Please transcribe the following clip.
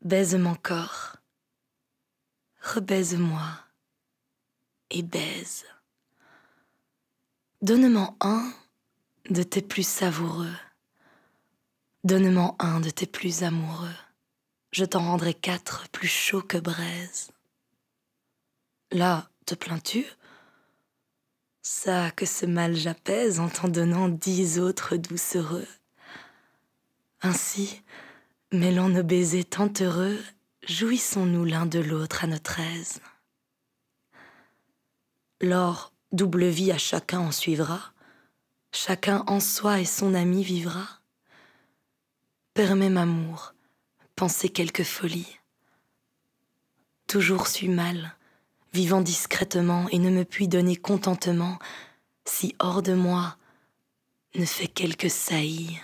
Baise mon corps, rebaise-moi et baise. Donne-moi un de tes plus savoureux, donne-moi un de tes plus amoureux, je t'en rendrai quatre plus chauds que braise. Là, te plains-tu ça, que ce mal j'apaise en t'en donnant dix autres doucereux. Ainsi, mêlant nos baisers tant heureux, jouissons-nous l'un de l'autre à notre aise. Lors, double vie à chacun en suivra, chacun en soi et son ami vivra. Permets, m'amour, amour, pensez quelque folie. Toujours suis mal, vivant discrètement et ne me puis donner contentement, si hors de moi ne fait quelque saillie.